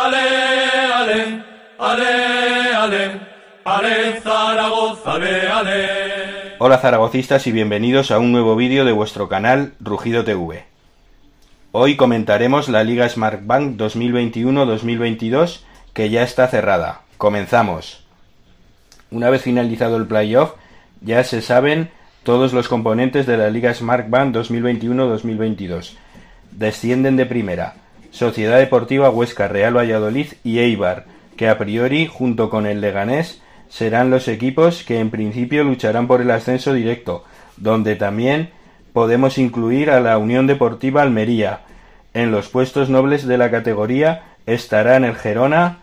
ale, ale, ale, ale, Zaragoza, ale. Hola zaragocistas y bienvenidos a un nuevo vídeo de vuestro canal Rugido TV. Hoy comentaremos la Liga Smart Bank 2021-2022 que ya está cerrada. Comenzamos. Una vez finalizado el playoff, ya se saben todos los componentes de la Liga Smart Bank 2021-2022. Descienden de primera Sociedad Deportiva Huesca, Real Valladolid y Eibar, que a priori, junto con el Leganés, serán los equipos que en principio lucharán por el ascenso directo, donde también podemos incluir a la Unión Deportiva Almería. En los puestos nobles de la categoría estarán el Gerona,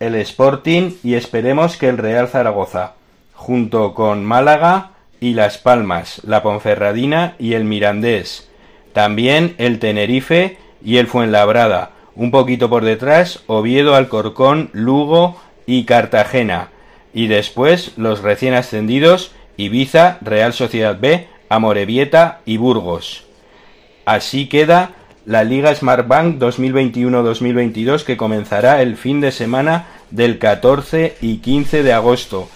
el Sporting y esperemos que el Real Zaragoza, junto con Málaga y Las Palmas, la Ponferradina y el Mirandés. También el Tenerife, y el Fuenlabrada. Un poquito por detrás, Oviedo, Alcorcón, Lugo y Cartagena. Y después los recién ascendidos, Ibiza, Real Sociedad B, Amorebieta y Burgos. Así queda la Liga Smart Bank 2021-2022 que comenzará el fin de semana del 14 y 15 de agosto.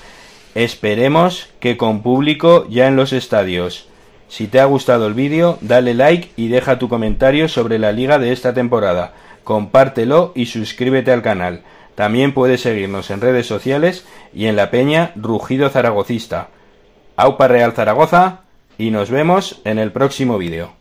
Esperemos que con público ya en los estadios. Si te ha gustado el vídeo, dale like y deja tu comentario sobre la liga de esta temporada. Compártelo y suscríbete al canal. También puedes seguirnos en redes sociales y en la peña Rugido Zaragocista. Aupa Real Zaragoza y nos vemos en el próximo vídeo.